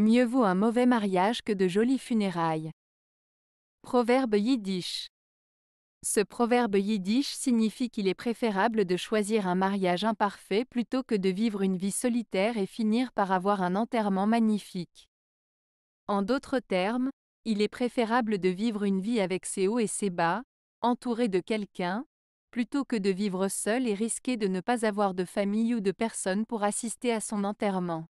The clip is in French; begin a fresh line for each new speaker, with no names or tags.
Mieux vaut un mauvais mariage que de jolies funérailles. Proverbe yiddish. Ce proverbe yiddish signifie qu'il est préférable de choisir un mariage imparfait plutôt que de vivre une vie solitaire et finir par avoir un enterrement magnifique. En d'autres termes, il est préférable de vivre une vie avec ses hauts et ses bas, entouré de quelqu'un, plutôt que de vivre seul et risquer de ne pas avoir de famille ou de personne pour assister à son enterrement.